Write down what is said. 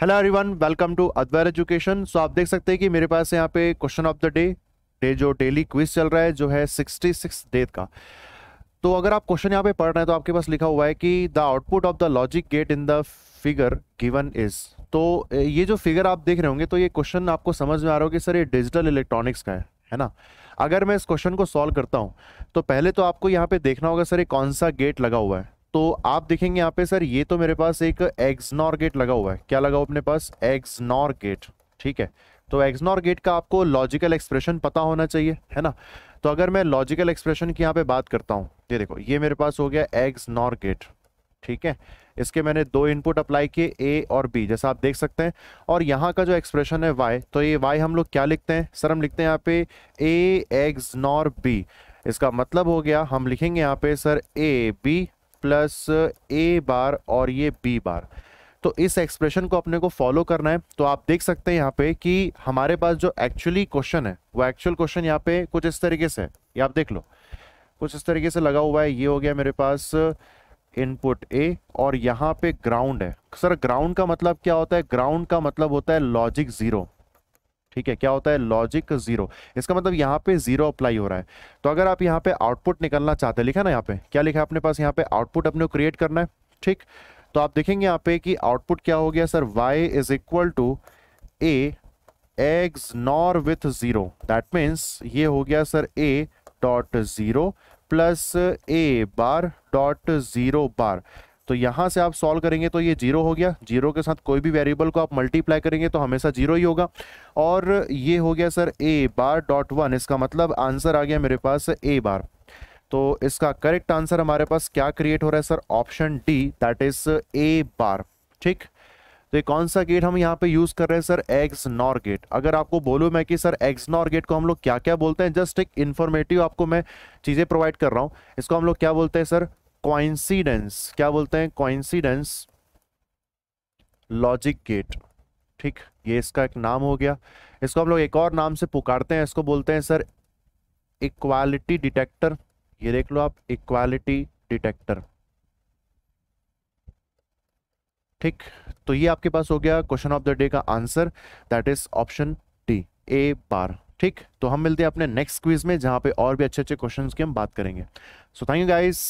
hello everyone welcome to other education so आप देख सकते हैं कि मेरे पास यहाँ पे question of the day day जो डेली क्विज चल रहा है जो है सिक्सटी सिक्स डेज का तो अगर आप क्वेश्चन यहाँ पे पढ़ रहे हैं तो आपके पास लिखा हुआ है कि the output of the logic gate in the figure given is तो ये जो फिगर आप देख रहे होंगे तो ये क्वेश्चन आपको समझ में आ रहा हो कि सर ये डिजिटल इलेक्ट्रॉनिक्स का है है ना अगर मैं इस क्वेश्चन को सॉल्व करता हूँ तो पहले तो आपको यहाँ पे देखना होगा सर ये कौन सा गेट लगा हुआ है तो आप देखेंगे यहाँ पे सर ये तो मेरे पास एक एग्जनॉर गेट लगा हुआ है क्या लगा हुआ अपने पास एग्जनॉर गेट ठीक है तो एग्जनॉर गेट का आपको लॉजिकल एक्सप्रेशन पता होना चाहिए है ना तो अगर मैं लॉजिकल एक्सप्रेशन की यहाँ पे बात करता हूँ ये देखो ये मेरे पास हो गया एग्जनॉर गेट ठीक है इसके मैंने दो इनपुट अप्लाई किए ए और बी जैसा आप देख सकते हैं और यहाँ का जो एक्सप्रेशन है वाई तो ये वाई हम लोग क्या लिखते हैं सर हम लिखते हैं यहाँ पे ए एग्स नॉर बी इसका मतलब हो गया हम लिखेंगे यहाँ पे sir A B plus A bar और ये बी बार तो इस एक्सप्रेशन को अपने को फॉलो करना है तो आप देख सकते हैं यहाँ पे कि हमारे पास जो एक्चुअली क्वेश्चन है वो एक्चुअल क्वेश्चन यहाँ पे कुछ इस तरीके से ये आप देख लो कुछ इस तरीके से लगा हुआ है ये हो गया मेरे पास इनपुट ए और यहाँ पे ग्राउंड है सर ग्राउंड का मतलब क्या होता है ग्राउंड का मतलब होता है लॉजिक ज़ीरो ठीक है क्या होता है लॉजिक जीरो इसका मतलब यहाँ पे जीरो अप्लाई हो रहा है तो अगर आप यहाँ पे आउटपुट निकलना चाहते हैं लिखा ना यहाँ पे क्या लिखा है अपने पास यहाँ पे आउटपुट अपने को क्रिएट करना है ठीक तो आप देखेंगे यहाँ पे कि आउटपुट क्या हो गया sir Y is equal to A XNOR with zero that means ये हो गया sir A dot zero plus A bar dot zero bar तो यहाँ से आप सॉल्व करेंगे तो ये जीरो हो गया जीरो के साथ कोई भी वेरिएबल को आप मल्टीप्लाई करेंगे तो हमेशा जीरो ही होगा और ये हो गया sir A bar dot one इसका मतलब आंसर आ गया मेरे पास ए बार तो इसका करेक्ट आंसर हमारे पास क्या क्रिएट हो रहा है sir option D that is A bar ठीक तो कौन सा गेट हम यहाँ पे यूज़ कर रहे हैं सर एग्स नॉर गेट अगर आपको बोलूँ मैं कि सर एग्स नॉर गेट को हम लोग क्या क्या बोलते हैं जस्ट एक इन्फॉर्मेटिव आपको मैं चीज़ें प्रोवाइड कर रहा हूँ इसको हम लोग क्या बोलते हैं सर कोइंसिडेंस क्या बोलते हैं क्वाइंसिडेंस लॉजिक गेट ठीक ये इसका एक नाम हो गया इसको हम लोग एक और नाम से पुकारते हैं इसको बोलते हैं सर इक्वालिटी डिटेक्टर ये देख लो आप इक्वालिटी डिटेक्टर ठीक तो ये आपके पास हो गया क्वेश्चन ऑफ द डे का answer that is option D A bar ठीक तो हम मिलते हैं अपने नेक्स्ट क्विज में जहां पे और भी अच्छे अच्छे क्वेश्चंस की हम बात करेंगे सो थैंक यू गाइस